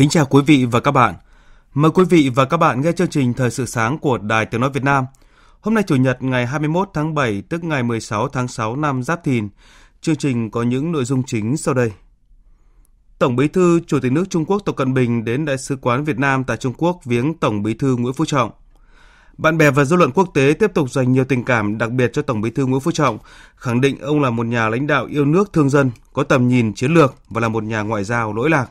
Kính chào quý vị và các bạn. Mời quý vị và các bạn nghe chương trình Thời sự sáng của Đài Tiếng Nói Việt Nam. Hôm nay Chủ nhật ngày 21 tháng 7, tức ngày 16 tháng 6 năm Giáp Thìn. Chương trình có những nội dung chính sau đây. Tổng Bí thư Chủ tịch nước Trung Quốc Tập Cận Bình đến Đại sứ quán Việt Nam tại Trung Quốc viếng Tổng Bí thư Nguyễn Phú Trọng. Bạn bè và dư luận quốc tế tiếp tục dành nhiều tình cảm đặc biệt cho Tổng Bí thư Nguyễn Phú Trọng, khẳng định ông là một nhà lãnh đạo yêu nước thương dân, có tầm nhìn chiến lược và là một nhà ngoại giao lỗi lạc.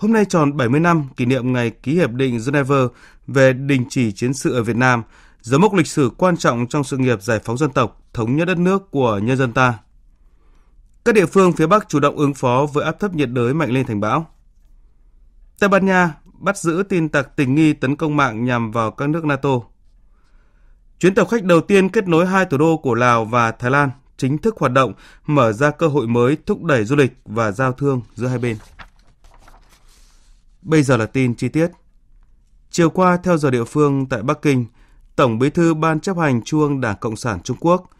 Hôm nay tròn 70 năm kỷ niệm ngày ký hiệp định Geneva về đình chỉ chiến sự ở Việt Nam, dấu mốc lịch sử quan trọng trong sự nghiệp giải phóng dân tộc, thống nhất đất nước của nhân dân ta. Các địa phương phía Bắc chủ động ứng phó với áp thấp nhiệt đới mạnh lên thành bão. Tây Ban Nha bắt giữ tin tặc tình nghi tấn công mạng nhằm vào các nước NATO. Chuyến tàu khách đầu tiên kết nối hai thủ đô của Lào và Thái Lan chính thức hoạt động, mở ra cơ hội mới thúc đẩy du lịch và giao thương giữa hai bên. Bây giờ là tin chi tiết. Chiều qua, theo giờ địa phương tại Bắc Kinh, Tổng bí thư Ban chấp hành Trung ương Đảng Cộng sản Trung Quốc,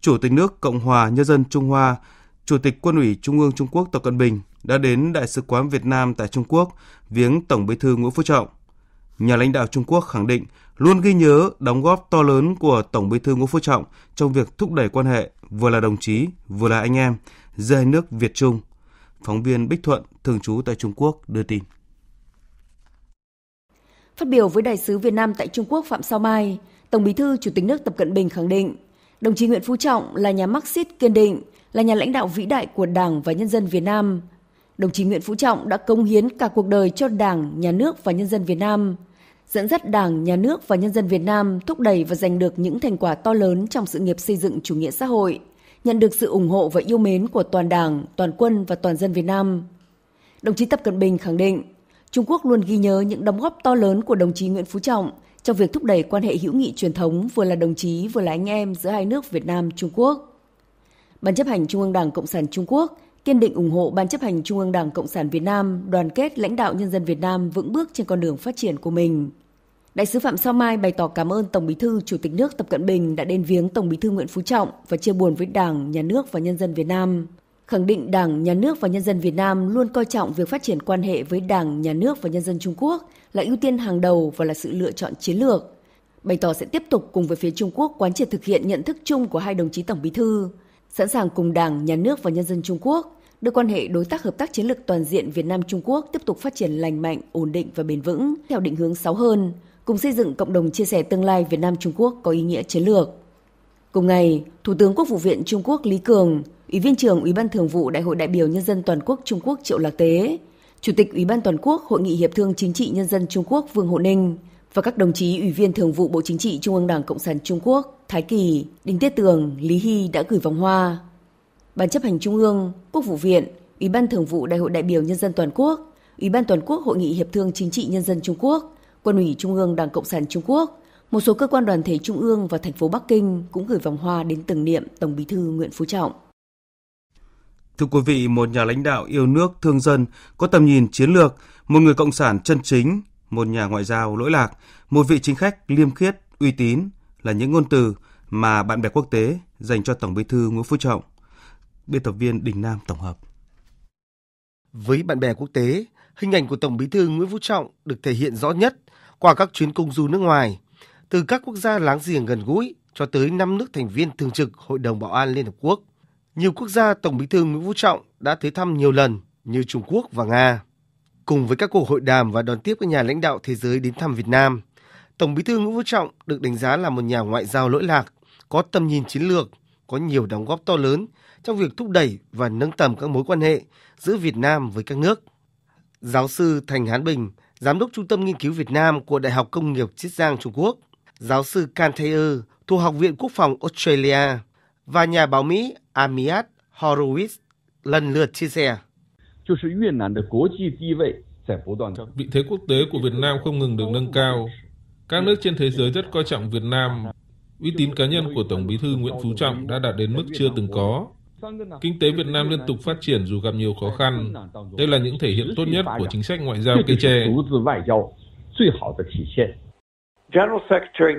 Chủ tịch nước Cộng hòa Nhân dân Trung Hoa, Chủ tịch Quân ủy Trung ương Trung Quốc Tập Cận Bình đã đến Đại sứ quán Việt Nam tại Trung Quốc viếng Tổng bí thư Nguyễn Phú Trọng. Nhà lãnh đạo Trung Quốc khẳng định luôn ghi nhớ đóng góp to lớn của Tổng bí thư Nguyễn Phú Trọng trong việc thúc đẩy quan hệ vừa là đồng chí, vừa là anh em giữa hai nước Việt Trung. Phóng viên Bích Thuận, thường trú tại Trung Quốc, đưa tin. Phát biểu với đại sứ Việt Nam tại Trung Quốc Phạm Sao Mai, Tổng Bí thư Chủ tịch nước Tập Cận Bình khẳng định, đồng chí Nguyễn Phú Trọng là nhà Marxist kiên định, là nhà lãnh đạo vĩ đại của Đảng và nhân dân Việt Nam. Đồng chí Nguyễn Phú Trọng đã cống hiến cả cuộc đời cho Đảng, nhà nước và nhân dân Việt Nam, dẫn dắt Đảng, nhà nước và nhân dân Việt Nam thúc đẩy và giành được những thành quả to lớn trong sự nghiệp xây dựng chủ nghĩa xã hội, nhận được sự ủng hộ và yêu mến của toàn Đảng, toàn quân và toàn dân Việt Nam. Đồng chí Tập Cận Bình khẳng định, Trung Quốc luôn ghi nhớ những đóng góp to lớn của đồng chí Nguyễn Phú Trọng trong việc thúc đẩy quan hệ hữu nghị truyền thống vừa là đồng chí vừa là anh em giữa hai nước Việt Nam Trung Quốc. Ban chấp hành Trung ương Đảng Cộng sản Trung Quốc kiên định ủng hộ Ban chấp hành Trung ương Đảng Cộng sản Việt Nam đoàn kết lãnh đạo nhân dân Việt Nam vững bước trên con đường phát triển của mình. Đại sứ Phạm Sao Mai bày tỏ cảm ơn Tổng Bí thư Chủ tịch nước Tập Cận Bình đã đến viếng Tổng Bí thư Nguyễn Phú Trọng và chia buồn với Đảng, Nhà nước và nhân dân Việt Nam khẳng định Đảng, Nhà nước và nhân dân Việt Nam luôn coi trọng việc phát triển quan hệ với Đảng, Nhà nước và nhân dân Trung Quốc là ưu tiên hàng đầu và là sự lựa chọn chiến lược. Bày tỏ sẽ tiếp tục cùng với phía Trung Quốc quán triệt thực hiện nhận thức chung của hai đồng chí Tổng Bí thư, sẵn sàng cùng Đảng, Nhà nước và nhân dân Trung Quốc đưa quan hệ đối tác hợp tác chiến lược toàn diện Việt Nam Trung Quốc tiếp tục phát triển lành mạnh, ổn định và bền vững theo định hướng sáu hơn, cùng xây dựng cộng đồng chia sẻ tương lai Việt Nam Trung Quốc có ý nghĩa chiến lược. Cùng ngày, Thủ tướng Quốc vụ viện Trung Quốc Lý Cường Ủy viên trưởng Ủy ban Thường vụ Đại hội đại biểu Nhân dân toàn quốc Trung Quốc Triệu Lạc Tế, Chủ tịch Ủy ban toàn quốc Hội nghị Hiệp thương Chính trị Nhân dân Trung Quốc Vương Hộ Ninh và các đồng chí Ủy viên Thường vụ Bộ Chính trị Trung ương Đảng Cộng sản Trung Quốc Thái Kỳ, Đinh Tiết Tường, Lý Hy đã gửi vòng hoa. Ban chấp hành Trung ương, Quốc vụ viện, Ủy ban Thường vụ Đại hội đại biểu Nhân dân toàn quốc, Ủy ban toàn quốc Hội nghị Hiệp thương Chính trị Nhân dân Trung Quốc, Quân ủy Trung ương Đảng Cộng sản Trung Quốc, một số cơ quan đoàn thể Trung ương và thành phố Bắc Kinh cũng gửi vòng hoa đến tưởng niệm Tổng bí thư Nguyễn Phú Trọng. Thưa quý vị, một nhà lãnh đạo yêu nước, thương dân, có tầm nhìn chiến lược, một người cộng sản chân chính, một nhà ngoại giao lỗi lạc, một vị chính khách liêm khiết, uy tín là những ngôn từ mà bạn bè quốc tế dành cho Tổng Bí thư Nguyễn Phú Trọng. Biên tập viên Đình Nam tổng hợp. Với bạn bè quốc tế, hình ảnh của Tổng Bí thư Nguyễn Phú Trọng được thể hiện rõ nhất qua các chuyến công du nước ngoài, từ các quốc gia láng giềng gần gũi cho tới năm nước thành viên thường trực Hội đồng Bảo an Liên Hợp Quốc. Nhiều quốc gia Tổng Bí thư Nguyễn Phú Trọng đã tới thăm nhiều lần như Trung Quốc và Nga. Cùng với các cuộc hội đàm và đón tiếp các nhà lãnh đạo thế giới đến thăm Việt Nam, Tổng Bí thư Nguyễn Phú Trọng được đánh giá là một nhà ngoại giao lỗi lạc, có tầm nhìn chiến lược, có nhiều đóng góp to lớn trong việc thúc đẩy và nâng tầm các mối quan hệ giữa Việt Nam với các nước. Giáo sư Thành Hán Bình, Giám đốc Trung tâm Nghiên cứu Việt Nam của Đại học Công nghiệp Chiết Giang Trung Quốc, giáo sư Can Thayer thuộc Học viện Quốc phòng Australia và nhà báo Mỹ Amiat Horowitz lần lượt chia sẻ. Vị thế quốc tế của Việt Nam không ngừng được nâng cao. Các nước trên thế giới rất coi trọng Việt Nam. Uy tín cá nhân của Tổng bí thư Nguyễn Phú Trọng đã đạt đến mức chưa từng có. Kinh tế Việt Nam liên tục phát triển dù gặp nhiều khó khăn. Đây là những thể hiện tốt nhất của chính sách ngoại giao cây tre. General Secretary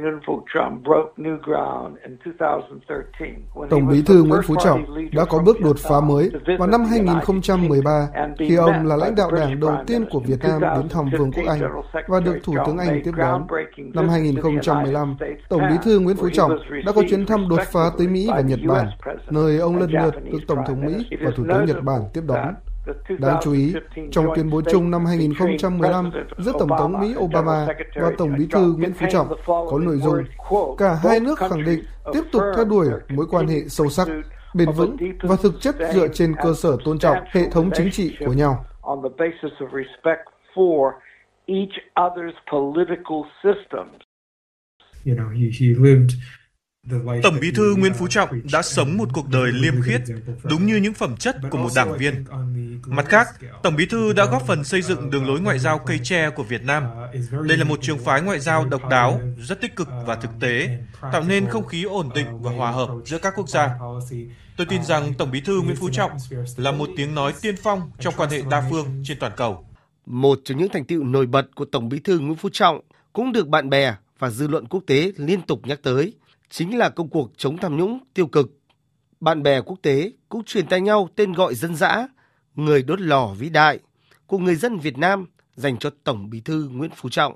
Trọng broke new ground in 2013. Tổng bí thư Nguyễn Phú Trọng đã có bước đột phá mới vào năm 2013 khi ông là lãnh đạo đảng đầu tiên của Việt Nam đến thăm Vương quốc Anh và được Thủ tướng Anh tiếp đón. Năm 2015, Tổng bí thư Nguyễn Phú Trọng đã có chuyến thăm đột phá tới Mỹ và Nhật Bản, nơi ông lần lượt được Tổng thống Mỹ và Thủ tướng Nhật Bản tiếp đón. Đáng chú ý, trong tuyên bố chung năm 2015 giữa Tổng thống Mỹ Obama và Tổng bí thư Nguyễn Phú Trọng có nội dung cả hai nước khẳng định tiếp tục theo đuổi mối quan hệ sâu sắc, bền vững và thực chất dựa trên cơ sở tôn trọng hệ thống chính trị của nhau. Tổng bí thư Nguyễn Phú Trọng đã sống một cuộc đời liêm khiết, đúng như những phẩm chất của một đảng viên. Mặt khác, Tổng bí thư đã góp phần xây dựng đường lối ngoại giao cây tre của Việt Nam. Đây là một trường phái ngoại giao độc đáo, rất tích cực và thực tế, tạo nên không khí ổn định và hòa hợp giữa các quốc gia. Tôi tin rằng Tổng bí thư Nguyễn Phú Trọng là một tiếng nói tiên phong trong quan hệ đa phương trên toàn cầu. Một trong những thành tựu nổi bật của Tổng bí thư Nguyễn Phú Trọng cũng được bạn bè và dư luận quốc tế liên tục nhắc tới – chính là công cuộc chống tham nhũng tiêu cực. Bạn bè quốc tế cũng truyền tay nhau tên gọi dân dã, người đốt lò vĩ đại của người dân Việt Nam dành cho Tổng Bí thư Nguyễn Phú Trọng.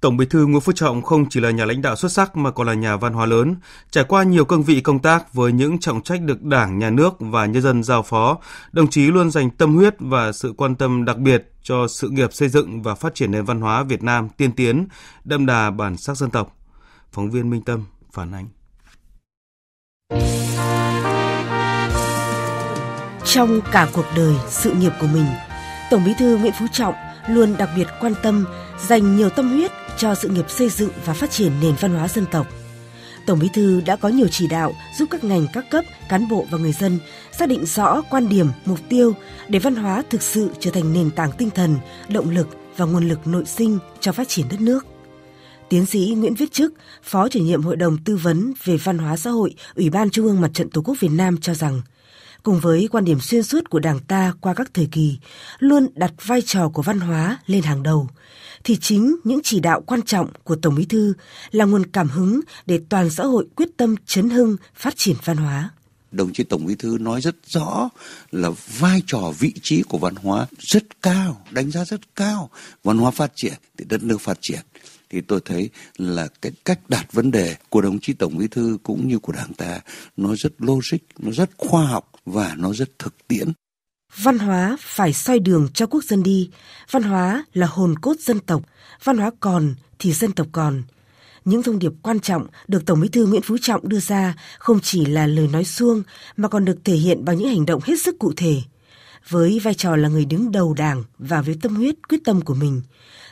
Tổng Bí thư Nguyễn Phú Trọng không chỉ là nhà lãnh đạo xuất sắc mà còn là nhà văn hóa lớn, trải qua nhiều cương vị công tác với những trọng trách được Đảng, nhà nước và nhân dân giao phó, đồng chí luôn dành tâm huyết và sự quan tâm đặc biệt cho sự nghiệp xây dựng và phát triển nền văn hóa Việt Nam tiên tiến, đậm đà bản sắc dân tộc. Phóng viên Minh Tâm phản ánh. Trong cả cuộc đời sự nghiệp của mình, Tổng Bí thư Nguyễn Phú Trọng luôn đặc biệt quan tâm, dành nhiều tâm huyết cho sự nghiệp xây dựng và phát triển nền văn hóa dân tộc. Tổng Bí thư đã có nhiều chỉ đạo giúp các ngành các cấp, cán bộ và người dân xác định rõ quan điểm, mục tiêu để văn hóa thực sự trở thành nền tảng tinh thần, động lực và nguồn lực nội sinh cho phát triển đất nước. Tiến sĩ Nguyễn Viết Chức, Phó chủ nhiệm Hội đồng Tư vấn về Văn hóa Xã hội, Ủy ban Trung ương Mặt trận Tổ quốc Việt Nam cho rằng, cùng với quan điểm xuyên suốt của Đảng ta qua các thời kỳ, luôn đặt vai trò của văn hóa lên hàng đầu, thì chính những chỉ đạo quan trọng của Tổng Bí thư là nguồn cảm hứng để toàn xã hội quyết tâm chấn hưng phát triển văn hóa. Đồng chí Tổng Bí thư nói rất rõ là vai trò vị trí của văn hóa rất cao, đánh giá rất cao, văn hóa phát triển thì đất nước phát triển thì tôi thấy là cái cách đặt vấn đề của đồng chí tổng bí thư cũng như của đảng ta nó rất logic nó rất khoa học và nó rất thực tiễn văn hóa phải soi đường cho quốc dân đi văn hóa là hồn cốt dân tộc văn hóa còn thì dân tộc còn những thông điệp quan trọng được Tổng Bí thư Nguyễn Phú Trọng đưa ra không chỉ là lời nói suông mà còn được thể hiện bằng những hành động hết sức cụ thể. Với vai trò là người đứng đầu Đảng và với tâm huyết quyết tâm của mình,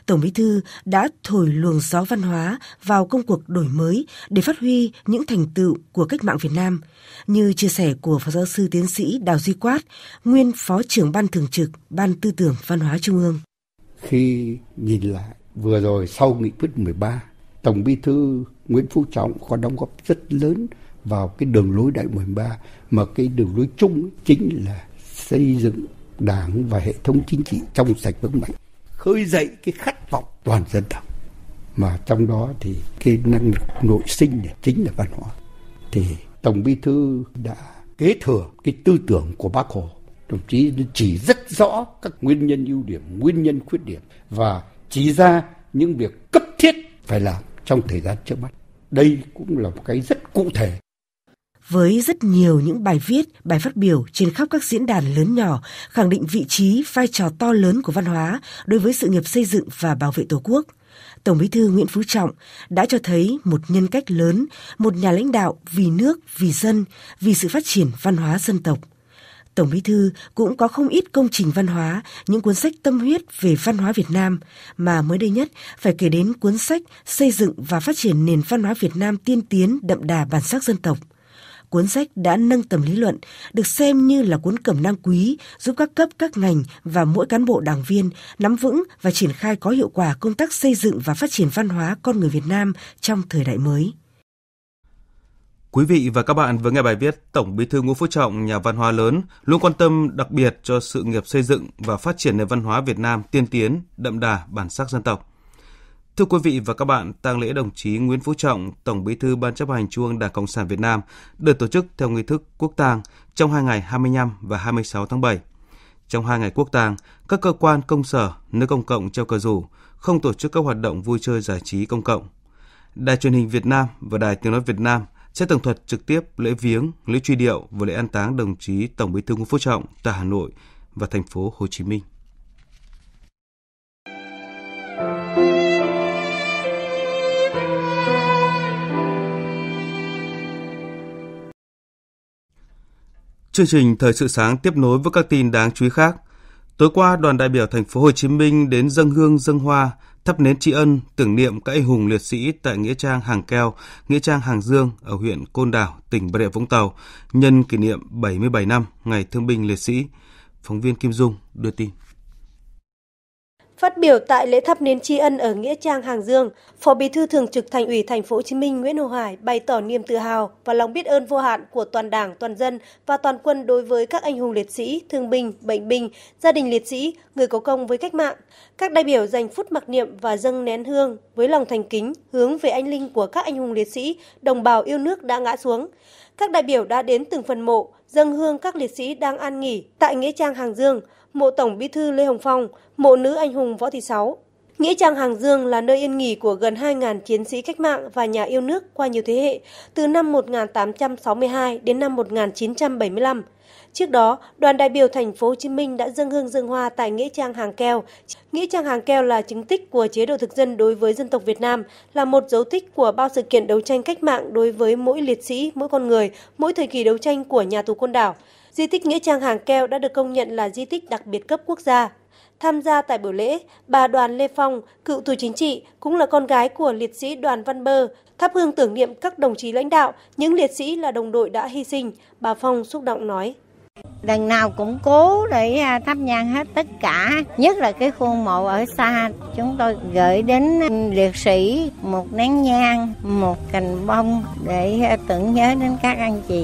Tổng Bí thư đã thổi luồng gió văn hóa vào công cuộc đổi mới để phát huy những thành tựu của cách mạng Việt Nam, như chia sẻ của Phó Giáo sư Tiến sĩ Đào Duy Quát, nguyên Phó trưởng Ban Thường trực Ban Tư tưởng Văn hóa Trung ương. Khi nhìn lại vừa rồi sau nghị quyết 13, Tổng Bí thư Nguyễn Phú Trọng có đóng góp rất lớn vào cái đường lối đại 13 mà cái đường lối chung chính là xây dựng đảng và hệ thống chính trị trong sạch vững mạnh khơi dậy cái khát vọng toàn dân tộc mà trong đó thì cái năng lực nội sinh là chính là văn hóa thì tổng bí thư đã kế thừa cái tư tưởng của bác hồ đồng chí chỉ rất rõ các nguyên nhân ưu điểm nguyên nhân khuyết điểm và chỉ ra những việc cấp thiết phải làm trong thời gian trước mắt đây cũng là một cái rất cụ thể với rất nhiều những bài viết, bài phát biểu trên khắp các diễn đàn lớn nhỏ, khẳng định vị trí, vai trò to lớn của văn hóa đối với sự nghiệp xây dựng và bảo vệ Tổ quốc. Tổng Bí thư Nguyễn Phú Trọng đã cho thấy một nhân cách lớn, một nhà lãnh đạo vì nước, vì dân, vì sự phát triển văn hóa dân tộc. Tổng Bí thư cũng có không ít công trình văn hóa, những cuốn sách tâm huyết về văn hóa Việt Nam, mà mới đây nhất phải kể đến cuốn sách Xây dựng và phát triển nền văn hóa Việt Nam tiên tiến đậm đà bản sắc dân tộc – Cuốn sách đã nâng tầm lý luận, được xem như là cuốn cẩm năng quý giúp các cấp, các ngành và mỗi cán bộ đảng viên nắm vững và triển khai có hiệu quả công tác xây dựng và phát triển văn hóa con người Việt Nam trong thời đại mới. Quý vị và các bạn vừa nghe bài viết Tổng Bí thư Nguyễn Phú Trọng, nhà văn hóa lớn, luôn quan tâm đặc biệt cho sự nghiệp xây dựng và phát triển nền văn hóa Việt Nam tiên tiến, đậm đà bản sắc dân tộc. Thưa quý vị và các bạn, tang lễ đồng chí Nguyễn Phú Trọng, Tổng Bí thư Ban chấp hành Trung ương Đảng Cộng sản Việt Nam được tổ chức theo nghi thức quốc tang trong hai ngày 25 và 26 tháng 7. Trong hai ngày quốc tang, các cơ quan công sở, nơi công cộng treo cờ rủ, không tổ chức các hoạt động vui chơi giải trí công cộng. Đài truyền hình Việt Nam và Đài Tiếng nói Việt Nam sẽ tường thuật trực tiếp lễ viếng, lễ truy điệu và lễ an táng đồng chí Tổng Bí thư Nguyễn Phú Trọng tại Hà Nội và thành phố Hồ Chí Minh. Chương trình Thời sự sáng tiếp nối với các tin đáng chú ý khác. Tối qua, đoàn đại biểu thành phố Hồ Chí Minh đến dân hương dân hoa, thắp nến tri ân, tưởng niệm các anh hùng liệt sĩ tại nghĩa trang Hàng Keo, nghĩa trang Hàng Dương ở huyện Côn Đảo, tỉnh Bà Rịa Vũng Tàu, nhân kỷ niệm 77 năm ngày Thương binh Liệt sĩ. Phóng viên Kim Dung đưa tin. Phát biểu tại lễ thắp nến tri ân ở nghĩa trang Hàng Dương, Phó Bí thư Thường trực Thành ủy Thành phố Hồ Chí Minh Nguyễn Hồ Hải bày tỏ niềm tự hào và lòng biết ơn vô hạn của toàn Đảng, toàn dân và toàn quân đối với các anh hùng liệt sĩ, thương binh, bệnh binh, gia đình liệt sĩ, người có công với cách mạng. Các đại biểu dành phút mặc niệm và dâng nén hương với lòng thành kính hướng về anh linh của các anh hùng liệt sĩ, đồng bào yêu nước đã ngã xuống các đại biểu đã đến từng phần mộ, dâng hương các liệt sĩ đang an nghỉ tại Nghĩa Trang Hàng Dương, mộ Tổng Bí thư Lê Hồng Phong, mộ nữ anh hùng Võ Thị Sáu, Nghĩa trang Hàng Dương là nơi yên nghỉ của gần 2.000 chiến sĩ cách mạng và nhà yêu nước qua nhiều thế hệ, từ năm 1862 đến năm 1975. Trước đó, đoàn đại biểu thành phố Hồ Chí Minh đã dâng hương dâng hoa tại nghĩa trang Hàng Keo. Nghĩa trang Hàng Keo là chứng tích của chế độ thực dân đối với dân tộc Việt Nam, là một dấu tích của bao sự kiện đấu tranh cách mạng đối với mỗi liệt sĩ, mỗi con người, mỗi thời kỳ đấu tranh của nhà tù côn đảo. Di tích nghĩa trang Hàng Keo đã được công nhận là di tích đặc biệt cấp quốc gia. Tham gia tại buổi lễ, bà Đoàn Lê Phong, cựu tù chính trị, cũng là con gái của liệt sĩ Đoàn Văn Bơ, thắp hương tưởng niệm các đồng chí lãnh đạo, những liệt sĩ là đồng đội đã hy sinh, bà Phong xúc động nói. Lần nào cũng cố để à, thắp nhang hết tất cả, nhất là cái khuôn mộ ở xa. Chúng tôi gửi đến liệt sĩ một nén nhang, một cành bông để à, tưởng nhớ đến các anh chị.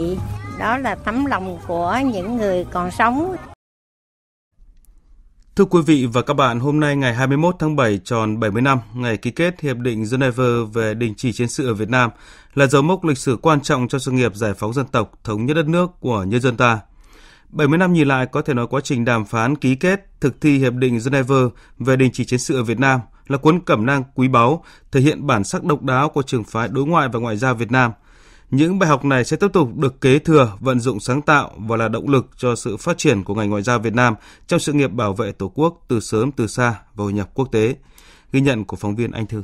Đó là tấm lòng của những người còn sống. Thưa quý vị và các bạn, hôm nay ngày 21 tháng 7 tròn 70 năm ngày ký kết Hiệp định Geneva về đình chỉ chiến sự ở Việt Nam là dấu mốc lịch sử quan trọng cho sự nghiệp giải phóng dân tộc, thống nhất đất nước của nhân dân ta. 70 năm nhìn lại có thể nói quá trình đàm phán ký kết thực thi Hiệp định Geneva về đình chỉ chiến sự ở Việt Nam là cuốn cẩm nang quý báu, thể hiện bản sắc độc đáo của trường phái đối ngoại và ngoại giao Việt Nam – những bài học này sẽ tiếp tục được kế thừa, vận dụng sáng tạo và là động lực cho sự phát triển của ngành ngoại giao Việt Nam trong sự nghiệp bảo vệ Tổ quốc từ sớm từ xa và hội nhập quốc tế. Ghi nhận của phóng viên Anh Thư.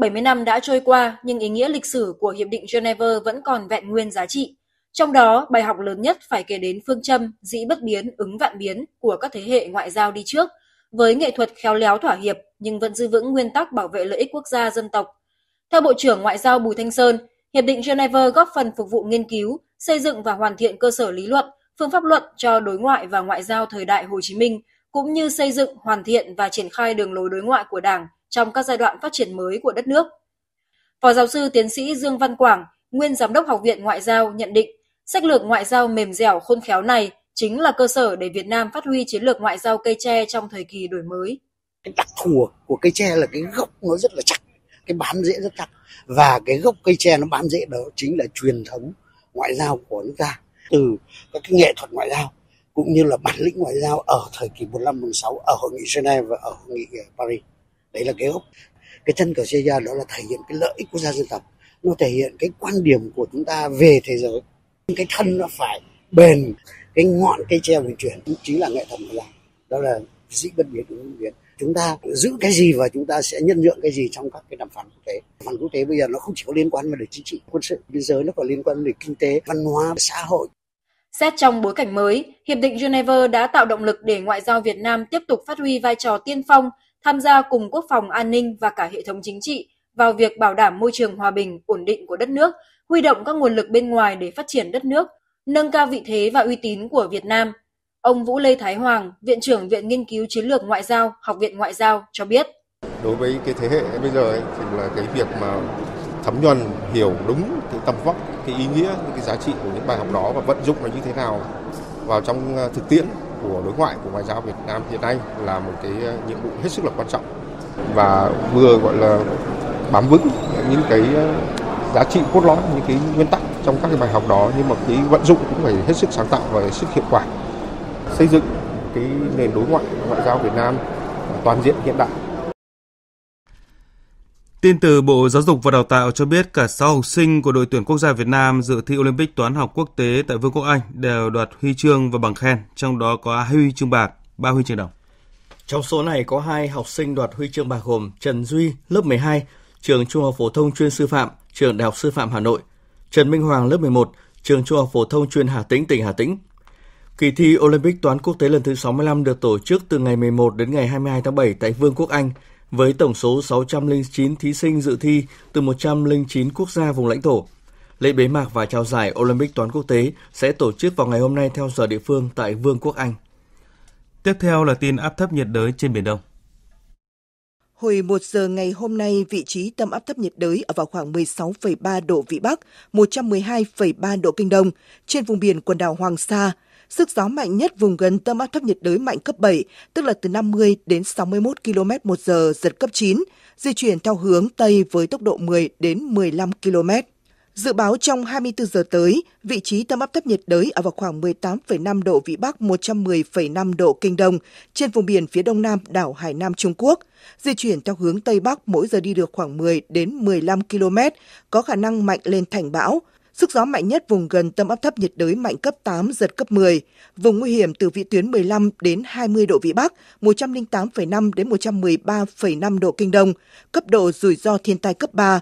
70 năm đã trôi qua nhưng ý nghĩa lịch sử của Hiệp định Geneva vẫn còn vẹn nguyên giá trị. Trong đó, bài học lớn nhất phải kể đến phương châm dĩ bất biến, ứng vạn biến của các thế hệ ngoại giao đi trước, với nghệ thuật khéo léo thỏa hiệp nhưng vẫn giữ vững nguyên tắc bảo vệ lợi ích quốc gia dân tộc, theo Bộ trưởng Ngoại giao Bùi Thanh Sơn, Hiệp định Geneva góp phần phục vụ nghiên cứu, xây dựng và hoàn thiện cơ sở lý luận, phương pháp luận cho đối ngoại và ngoại giao thời đại Hồ Chí Minh, cũng như xây dựng, hoàn thiện và triển khai đường lối đối ngoại của Đảng trong các giai đoạn phát triển mới của đất nước. Phó giáo sư tiến sĩ Dương Văn Quảng, nguyên giám đốc Học viện Ngoại giao nhận định, sách lược ngoại giao mềm dẻo khôn khéo này chính là cơ sở để Việt Nam phát huy chiến lược ngoại giao cây tre trong thời kỳ đổi mới. đặc thù của cây tre là cái gốc nó rất là chắc cái bám rễ rất chắc và cái gốc cây tre nó bám rễ đó chính là truyền thống ngoại giao của nước ta từ các cái nghệ thuật ngoại giao cũng như là bản lĩnh ngoại giao ở thời kỳ 15 16 ở hội nghị Geneva và ở hội nghị ờ, Paris. Đấy là cái gốc. Cái chân cờ Sia đó là thể hiện cái lợi ích quốc gia dân tộc, nó thể hiện cái quan điểm của chúng ta về thế giới. Cái thân nó phải bền, cái ngọn cây tre mình chuyển chính là nghệ thuật ngoại giao. Đó là dĩ bất biến ứng biến chúng ta giữ cái gì và chúng ta sẽ nhân nhượng cái gì trong các cái đàm phán quốc tế đàm phán quốc tế bây giờ nó không chỉ có liên quan về chính trị quân sự biên giới nó còn liên quan về kinh tế văn hóa xã hội Xét trong bối cảnh mới, Hiệp định Geneva đã tạo động lực để ngoại giao Việt Nam tiếp tục phát huy vai trò tiên phong, tham gia cùng quốc phòng an ninh và cả hệ thống chính trị vào việc bảo đảm môi trường hòa bình, ổn định của đất nước, huy động các nguồn lực bên ngoài để phát triển đất nước, nâng cao vị thế và uy tín của Việt Nam Ông Vũ Lê Thái Hoàng, Viện trưởng Viện Nghiên cứu Chiến lược Ngoại giao, Học viện Ngoại giao cho biết. Đối với cái thế hệ bây giờ ấy, thì là cái việc mà thấm nhuần hiểu đúng cái tầm vóc, cái ý nghĩa, cái giá trị của những bài học đó và vận dụng nó như thế nào vào trong ờ, thực tiễn của đối ngoại của ngoại giao Việt Nam hiện nay là một cái ờ, nhiệm vụ hết sức là quan trọng và vừa gọi là bám vững những cái ờ, giá trị cốt lõi những cái nguyên tắc trong các cái bài học đó nhưng mà cái vận dụng cũng phải hết sức sáng tạo và hết sức hiệu quả xây dựng cái nền đối ngoại ngoại giao Việt Nam toàn diện hiện đại. Tin từ Bộ Giáo dục và Đào tạo cho biết cả 6 học sinh của đội tuyển quốc gia Việt Nam dự thi Olympic toán học quốc tế tại Vương quốc Anh đều đoạt huy chương và bằng khen, trong đó có huy chương bạc, 3 huy chương đồng. Trong số này có hai học sinh đoạt huy chương bạc gồm Trần Duy, lớp 12, trường Trung học phổ thông chuyên sư phạm, trường Đại học Sư phạm Hà Nội, Trần Minh Hoàng lớp 11, trường Trung học phổ thông chuyên Hà Tĩnh, tỉnh Hà Tĩnh Kỳ thi Olympic toán quốc tế lần thứ 65 được tổ chức từ ngày 11 đến ngày 22 tháng 7 tại Vương quốc Anh, với tổng số 609 thí sinh dự thi từ 109 quốc gia vùng lãnh thổ. Lễ bế mạc và trao giải Olympic toán quốc tế sẽ tổ chức vào ngày hôm nay theo giờ địa phương tại Vương quốc Anh. Tiếp theo là tin áp thấp nhiệt đới trên Biển Đông. Hồi 1 giờ ngày hôm nay, vị trí tâm áp thấp nhiệt đới ở vào khoảng 16,3 độ Vĩ Bắc, 112,3 độ Kinh Đông, trên vùng biển quần đảo Hoàng Sa, Sức gió mạnh nhất vùng gần tâm áp thấp nhiệt đới mạnh cấp 7, tức là từ 50 đến 61 km một giờ, giật cấp 9, di chuyển theo hướng Tây với tốc độ 10 đến 15 km. Dự báo trong 24 giờ tới, vị trí tâm áp thấp nhiệt đới ở vào khoảng 18,5 độ Vĩ Bắc, 110,5 độ Kinh Đông, trên vùng biển phía đông nam đảo Hải Nam Trung Quốc, di chuyển theo hướng Tây Bắc mỗi giờ đi được khoảng 10 đến 15 km, có khả năng mạnh lên thành bão, Sức gió mạnh nhất vùng gần tâm áp thấp nhiệt đới mạnh cấp 8, giật cấp 10. Vùng nguy hiểm từ vị tuyến 15 đến 20 độ Vĩ Bắc, 108,5 đến 113,5 độ Kinh Đông, cấp độ rủi ro thiên tai cấp 3.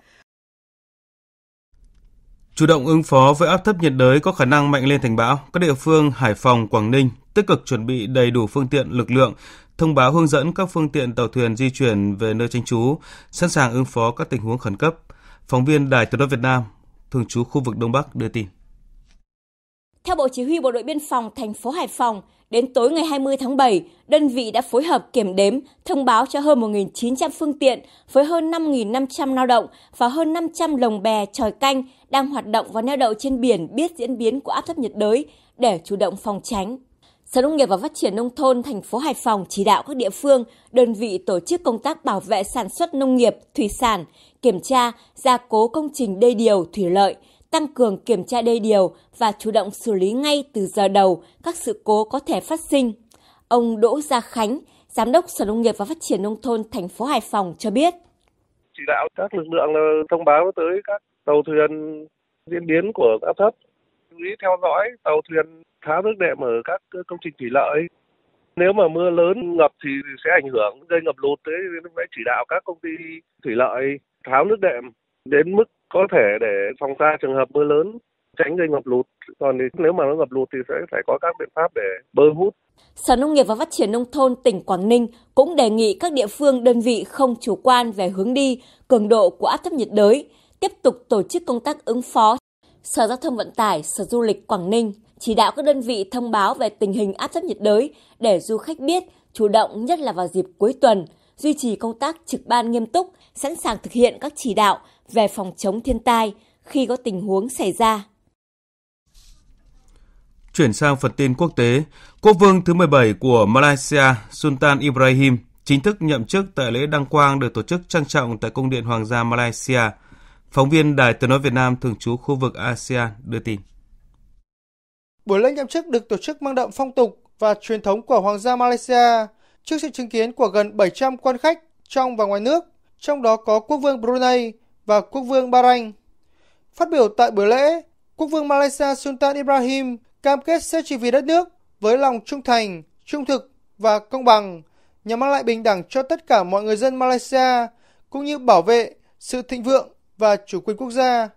Chủ động ứng phó với áp thấp nhiệt đới có khả năng mạnh lên thành bão, các địa phương Hải Phòng, Quảng Ninh tích cực chuẩn bị đầy đủ phương tiện, lực lượng, thông báo hướng dẫn các phương tiện tàu thuyền di chuyển về nơi tránh trú, sẵn sàng ứng phó các tình huống khẩn cấp. Phóng viên Đài Truyền nói Việt Nam thường trú khu vực Đông Bắc đưa tin. Theo Bộ Chỉ huy Bộ đội Biên phòng thành phố Hải Phòng, đến tối ngày 20 tháng 7, đơn vị đã phối hợp kiểm đếm, thông báo cho hơn 1.900 phương tiện với hơn 5.500 lao động và hơn 500 lồng bè, tròi canh đang hoạt động và neo đậu trên biển biết diễn biến của áp thấp nhiệt đới để chủ động phòng tránh. Sở Nông nghiệp và Phát triển Nông thôn thành phố Hải Phòng chỉ đạo các địa phương, đơn vị tổ chức công tác bảo vệ sản xuất nông nghiệp, thủy sản, kiểm tra, gia cố công trình đê điều, thủy lợi, tăng cường kiểm tra đê điều và chủ động xử lý ngay từ giờ đầu các sự cố có thể phát sinh. Ông Đỗ Gia Khánh, Giám đốc Sở Nông nghiệp và Phát triển Nông thôn thành phố Hải Phòng cho biết. Chỉ đạo các lực lượng là thông báo tới các tàu thuyền diễn biến của áp thấp ý theo dõi tàu thuyền tháo nước đệm ở các công trình thủy lợi. Nếu mà mưa lớn ngập thì sẽ ảnh hưởng gây ngập lụt thế nên phải chỉ đạo các công ty thủy lợi tháo nước đệm đến mức có thể để phòng xa trường hợp mưa lớn tránh gây ngập lụt. Còn nếu mà nó ngập lụt thì sẽ phải có các biện pháp để bơm hút. Sở Nông nghiệp và Phát triển Nông thôn tỉnh Quảng Ninh cũng đề nghị các địa phương đơn vị không chủ quan về hướng đi, cường độ của áp thấp nhiệt đới, tiếp tục tổ chức công tác ứng phó Sở Giao thông Vận tải, Sở Du lịch Quảng Ninh chỉ đạo các đơn vị thông báo về tình hình áp thấp nhiệt đới để du khách biết, chủ động nhất là vào dịp cuối tuần, duy trì công tác trực ban nghiêm túc, sẵn sàng thực hiện các chỉ đạo về phòng chống thiên tai khi có tình huống xảy ra. Chuyển sang phần tin quốc tế, quốc vương thứ 17 của Malaysia, Sultan Ibrahim, chính thức nhậm chức tại lễ đăng quang được tổ chức trang trọng tại Cung điện Hoàng gia Malaysia – Phóng viên Đài Tiếng Nói Việt Nam thường trú khu vực ASEAN đưa tin. Buổi lễ nhậm chức được tổ chức mang đậm phong tục và truyền thống của Hoàng gia Malaysia trước sự chứng kiến của gần 700 quan khách trong và ngoài nước, trong đó có quốc vương Brunei và quốc vương Bahrain. Phát biểu tại buổi lễ, quốc vương Malaysia Sultan Ibrahim cam kết sẽ chỉ vì đất nước với lòng trung thành, trung thực và công bằng nhằm mang lại bình đẳng cho tất cả mọi người dân Malaysia cũng như bảo vệ sự thịnh vượng và chủ quyền quốc gia.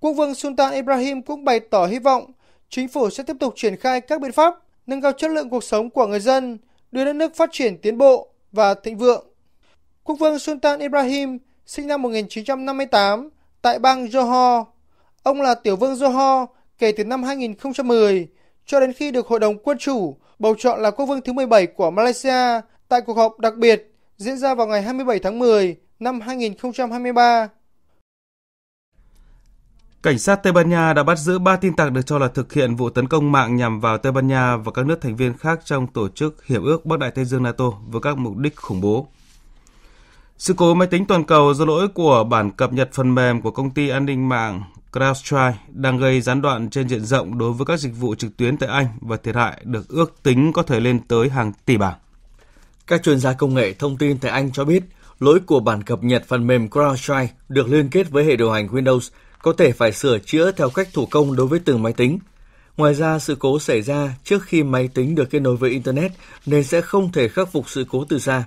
Quốc vương Sultan Ibrahim cũng bày tỏ hy vọng chính phủ sẽ tiếp tục triển khai các biện pháp nâng cao chất lượng cuộc sống của người dân, đưa đất nước phát triển tiến bộ và thịnh vượng. Quốc vương Sultan Ibrahim sinh năm 1958 tại bang Johor. Ông là tiểu vương Johor kể từ năm 2010 cho đến khi được Hội đồng Quân chủ bầu chọn là quốc vương thứ 17 của Malaysia tại cuộc họp đặc biệt diễn ra vào ngày 27 tháng 10 năm 2023. Cảnh sát Tây Ban Nha đã bắt giữ 3 tin tặc được cho là thực hiện vụ tấn công mạng nhằm vào Tây Ban Nha và các nước thành viên khác trong tổ chức Hiệp ước Bắc Đại Tây Dương NATO với các mục đích khủng bố. Sự cố máy tính toàn cầu do lỗi của bản cập nhật phần mềm của công ty an ninh mạng CrowdStrike đang gây gián đoạn trên diện rộng đối với các dịch vụ trực tuyến tại Anh và thiệt hại được ước tính có thể lên tới hàng tỷ bảng. Các chuyên gia công nghệ thông tin tại Anh cho biết lỗi của bản cập nhật phần mềm CrowdStrike được liên kết với hệ điều hành Windows – có thể phải sửa chữa theo cách thủ công đối với từng máy tính. Ngoài ra, sự cố xảy ra trước khi máy tính được kết nối với Internet nên sẽ không thể khắc phục sự cố từ xa.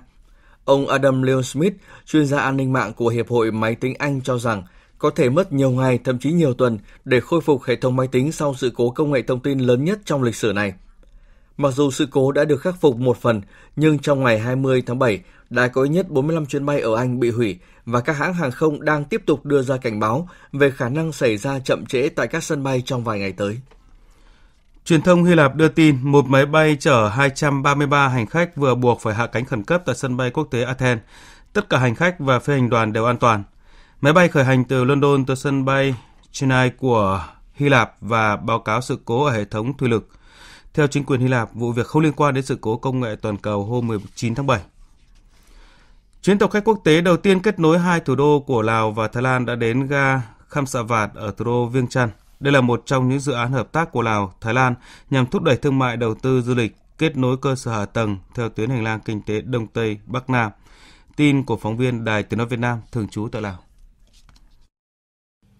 Ông Adam Leon Smith, chuyên gia an ninh mạng của Hiệp hội Máy tính Anh cho rằng có thể mất nhiều ngày, thậm chí nhiều tuần để khôi phục hệ thống máy tính sau sự cố công nghệ thông tin lớn nhất trong lịch sử này – Mặc dù sự cố đã được khắc phục một phần, nhưng trong ngày 20 tháng 7 đã có ít nhất 45 chuyến bay ở Anh bị hủy và các hãng hàng không đang tiếp tục đưa ra cảnh báo về khả năng xảy ra chậm trễ tại các sân bay trong vài ngày tới. Truyền thông Hy Lạp đưa tin một máy bay chở 233 hành khách vừa buộc phải hạ cánh khẩn cấp tại sân bay quốc tế Athens. Tất cả hành khách và phi hành đoàn đều an toàn. Máy bay khởi hành từ London tới sân bay Chennai của Hy Lạp và báo cáo sự cố ở hệ thống thủy lực. Theo chính quyền Hy Lạp, vụ việc không liên quan đến sự cố công nghệ toàn cầu hôm 19 tháng 7. Chuyến tàu khách quốc tế đầu tiên kết nối hai thủ đô của Lào và Thái Lan đã đến ga Khamsavad ở thủ đô Viêng Chăn. Đây là một trong những dự án hợp tác của Lào, Thái Lan nhằm thúc đẩy thương mại, đầu tư, du lịch, kết nối cơ sở hạ tầng theo tuyến hành lang kinh tế Đông Tây, Bắc Nam. Tin của phóng viên Đài Tiếng Nói Việt Nam thường trú tại Lào.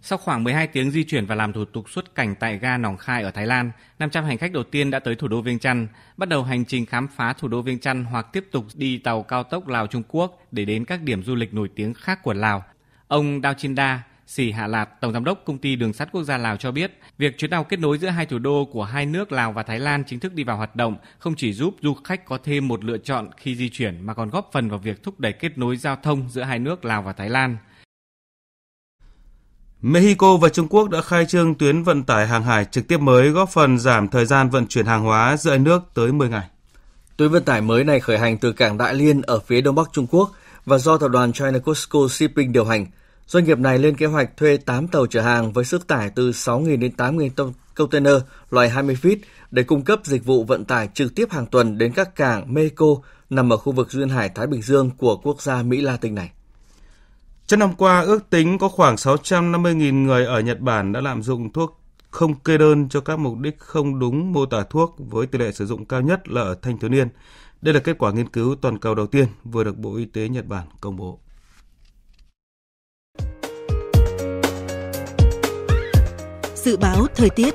Sau khoảng 12 tiếng di chuyển và làm thủ tục xuất cảnh tại ga Nòng Khai ở Thái Lan, 500 hành khách đầu tiên đã tới thủ đô Viêng Chăn, bắt đầu hành trình khám phá thủ đô Viêng Chăn hoặc tiếp tục đi tàu cao tốc Lào Trung Quốc để đến các điểm du lịch nổi tiếng khác của Lào. Ông Đao Chin Da, Sỉ Hạ Lạt, Tổng Giám đốc Công ty Đường sắt Quốc gia Lào cho biết, việc chuyến tàu kết nối giữa hai thủ đô của hai nước Lào và Thái Lan chính thức đi vào hoạt động không chỉ giúp du khách có thêm một lựa chọn khi di chuyển mà còn góp phần vào việc thúc đẩy kết nối giao thông giữa hai nước Lào và Thái Lan. Mexico và Trung Quốc đã khai trương tuyến vận tải hàng hải trực tiếp mới góp phần giảm thời gian vận chuyển hàng hóa giữa nước tới 10 ngày. Tuyến vận tải mới này khởi hành từ cảng Đại Liên ở phía đông bắc Trung Quốc và do tập đoàn China Costco Shipping điều hành. Doanh nghiệp này lên kế hoạch thuê 8 tàu chở hàng với sức tải từ 6.000 đến 8.000 container loại 20 feet để cung cấp dịch vụ vận tải trực tiếp hàng tuần đến các cảng Mexico nằm ở khu vực duyên hải Thái Bình Dương của quốc gia Mỹ Latin này. Trong năm qua, ước tính có khoảng 650.000 người ở Nhật Bản đã lạm dụng thuốc không kê đơn cho các mục đích không đúng mô tả thuốc với tỷ lệ sử dụng cao nhất là ở thanh thiếu niên. Đây là kết quả nghiên cứu toàn cầu đầu tiên vừa được Bộ Y tế Nhật Bản công bố. Dự báo thời tiết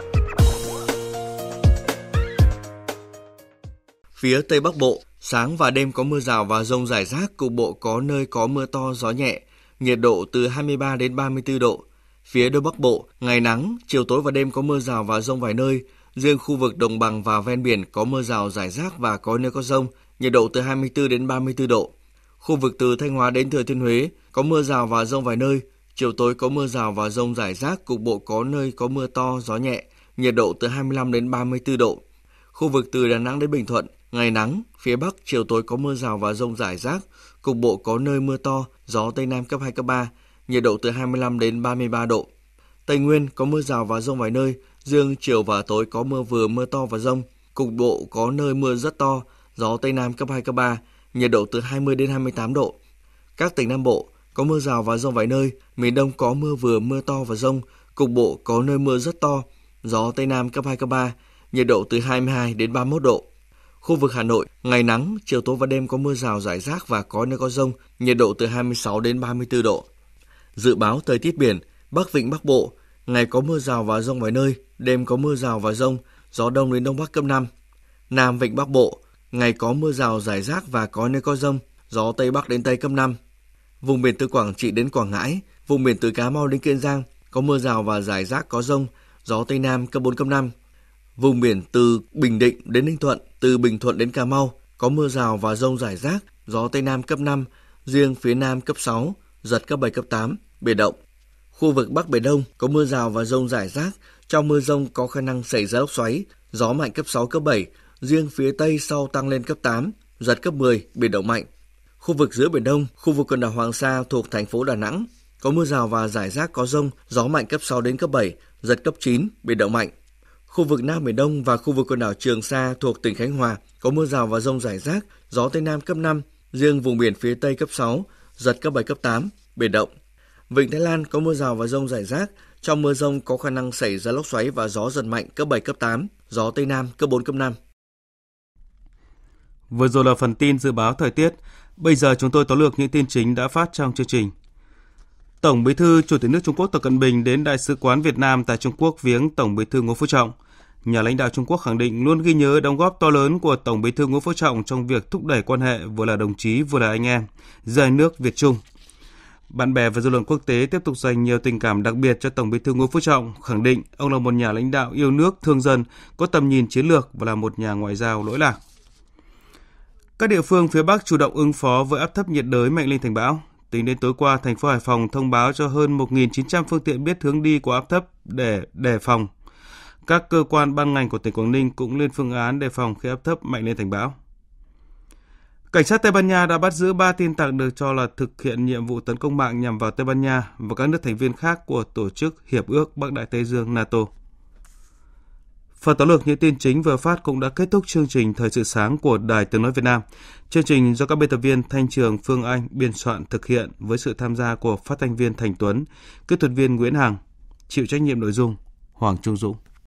Phía Tây Bắc Bộ, sáng và đêm có mưa rào và rông rải rác, cục bộ có nơi có mưa to, gió nhẹ, nhiệt độ từ 23 đến 34 độ. Phía Đông Bắc Bộ, ngày nắng, chiều tối và đêm có mưa rào và rông vài nơi. Riêng khu vực đồng bằng và ven biển có mưa rào rải rác và có nơi có rông, nhiệt độ từ 24 đến 34 độ. Khu vực từ Thanh Hóa đến Thừa Thiên Huế có mưa rào và rông vài nơi, chiều tối có mưa rào và rông rải rác, cục bộ có nơi có mưa to, gió nhẹ, nhiệt độ từ 25 đến 34 độ. Khu vực từ Đà Nẵng đến Bình Thuận, ngày nắng, phía Bắc chiều tối có mưa rào và rông rải rác, cục bộ có nơi mưa to, gió Tây Nam cấp 2, cấp 3, nhiệt độ từ 25 đến 33 độ. Tây Nguyên có mưa rào và rông vài nơi, riêng chiều và tối có mưa vừa mưa to và rông, cục bộ có nơi mưa rất to, gió Tây Nam cấp 2, cấp 3, nhiệt độ từ 20 đến 28 độ. Các tỉnh Nam Bộ có mưa rào và rông vài nơi, miền Đông có mưa vừa mưa to và rông, cục bộ có nơi mưa rất to, gió Tây Nam cấp 2, cấp 3, nhiệt độ từ 22 đến 31 độ. Khu vực Hà Nội, ngày nắng, chiều tối và đêm có mưa rào rải rác và có nơi có rông, nhiệt độ từ 26 đến 34 độ. Dự báo thời tiết biển, Bắc Vịnh Bắc Bộ, ngày có mưa rào và rông vài nơi, đêm có mưa rào và rông, gió đông đến đông bắc cấp 5. Nam Vịnh Bắc Bộ, ngày có mưa rào rải rác và có nơi có rông, gió Tây Bắc đến Tây cấp 5. Vùng biển từ Quảng Trị đến Quảng Ngãi, vùng biển từ Cá Mau đến Kiên Giang, có mưa rào và rải rác có rông, gió Tây Nam cấp 4, cấp 5. Vùng biển từ Bình Định đến Ninh Thuận, từ Bình Thuận đến Cà Mau có mưa rào và rông rải rác, gió Tây Nam cấp 5, riêng phía Nam cấp 6, giật cấp 7, cấp 8, biển động. Khu vực Bắc Biển Đông có mưa rào và rông rải rác, trong mưa rông có khả năng xảy ra lốc xoáy, gió mạnh cấp 6, cấp 7, riêng phía Tây sau tăng lên cấp 8, giật cấp 10, biển động mạnh. Khu vực giữa Biển Đông, khu vực quần đảo Hoàng Sa thuộc thành phố Đà Nẵng, có mưa rào và rải rác có rông, gió mạnh cấp 6 đến cấp 7, giật cấp 9, biển động mạnh. Khu vực Nam Biển Đông và khu vực quần đảo Trường Sa thuộc tỉnh Khánh Hòa có mưa rào và rông rải rác, gió Tây Nam cấp 5, riêng vùng biển phía Tây cấp 6, giật cấp 7, cấp 8, biển động. Vịnh Thái Lan có mưa rào và rông rải rác, trong mưa rông có khả năng xảy ra lốc xoáy và gió giật mạnh cấp 7, cấp 8, gió Tây Nam cấp 4, cấp 5. Vừa rồi là phần tin dự báo thời tiết. Bây giờ chúng tôi tóm lược những tin chính đã phát trong chương trình. Tổng Bí thư Chủ tịch nước Trung Quốc Tập Cận Bình đến Đại sứ quán Việt Nam tại Trung Quốc viếng Tổng Bí thư Ngô Phú Trọng. Nhà lãnh đạo Trung Quốc khẳng định luôn ghi nhớ đóng góp to lớn của Tổng Bí thư Ngô Phú Trọng trong việc thúc đẩy quan hệ vừa là đồng chí vừa là anh em, dài nước Việt Trung. Bạn bè và dư luận quốc tế tiếp tục dành nhiều tình cảm đặc biệt cho Tổng Bí thư Ngô Phú Trọng, khẳng định ông là một nhà lãnh đạo yêu nước, thương dân, có tầm nhìn chiến lược và là một nhà ngoại giao lỗi lạc. Các địa phương phía Bắc chủ động ứng phó với áp thấp nhiệt đới mạnh lên thành bão. Tính đến tối qua, thành phố Hải Phòng thông báo cho hơn 1.900 phương tiện biết hướng đi của áp thấp để đề phòng. Các cơ quan ban ngành của tỉnh Quảng Ninh cũng lên phương án đề phòng khi áp thấp mạnh lên thành bão. Cảnh sát Tây Ban Nha đã bắt giữ 3 tin tặc được cho là thực hiện nhiệm vụ tấn công mạng nhằm vào Tây Ban Nha và các nước thành viên khác của Tổ chức Hiệp ước Bắc Đại Tây Dương NATO. Phần tóm lược những tin chính vừa phát cũng đã kết thúc chương trình Thời sự sáng của Đài Tiếng Nói Việt Nam. Chương trình do các biên tập viên Thanh Trường, Phương Anh biên soạn thực hiện với sự tham gia của phát thanh viên Thành Tuấn, kỹ thuật viên Nguyễn Hằng, chịu trách nhiệm nội dung Hoàng Trung Dũng.